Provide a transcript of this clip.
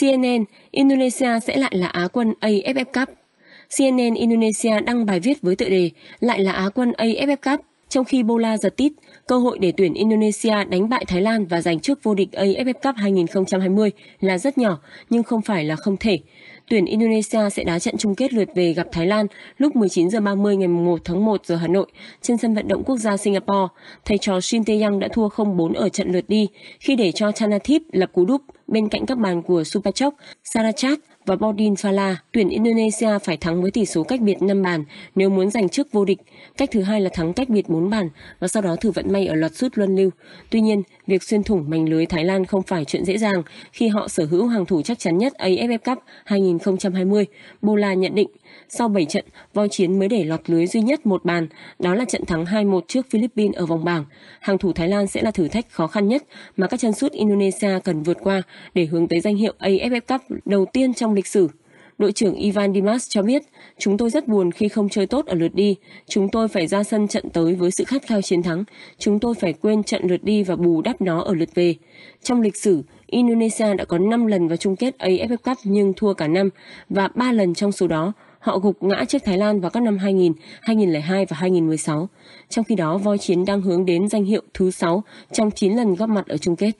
CNN, Indonesia sẽ lại là Á quân AFF Cup. CNN Indonesia đăng bài viết với tựa đề lại là Á quân AFF Cup, trong khi Bola giật tít, cơ hội để tuyển Indonesia đánh bại Thái Lan và giành trước vô địch AFF Cup 2020 là rất nhỏ, nhưng không phải là không thể. Tuyển Indonesia sẽ đá trận chung kết lượt về gặp Thái Lan lúc 19 h 30 ngày 1 tháng 1 giờ Hà Nội trên sân vận động quốc gia Singapore. Thầy trò Shin Tae-yang đã thua 0-4 ở trận lượt đi khi để cho Chanathip lập cú đúp bên cạnh các bàn của Supachok, Sarachat và Bodin Fala, tuyển Indonesia phải thắng với tỷ số cách biệt 5 bàn nếu muốn giành chức vô địch. Cách thứ hai là thắng cách biệt 4 bàn và sau đó thử vận may ở loạt sút luân lưu. Tuy nhiên, việc xuyên thủng mảnh lưới Thái Lan không phải chuyện dễ dàng khi họ sở hữu hàng thủ chắc chắn nhất AFF Cup 2020, Bola nhận định. Sau 7 trận, voi chiến mới để lọt lưới duy nhất một bàn, đó là trận thắng 2-1 trước Philippines ở vòng bảng. Hàng thủ Thái Lan sẽ là thử thách khó khăn nhất mà các chân sút Indonesia cần vượt qua để hướng tới danh hiệu AFF Cup đầu tiên trong lịch sử. Đội trưởng Ivan Dimas cho biết, chúng tôi rất buồn khi không chơi tốt ở lượt đi. Chúng tôi phải ra sân trận tới với sự khát khao chiến thắng. Chúng tôi phải quên trận lượt đi và bù đắp nó ở lượt về. Trong lịch sử, Indonesia đã có 5 lần vào chung kết AFF Cup nhưng thua cả năm và 3 lần trong số đó họ gục ngã trước Thái Lan vào các năm 2000, 2002 và 2016. Trong khi đó, voi chiến đang hướng đến danh hiệu thứ 6 trong 9 lần góp mặt ở chung kết.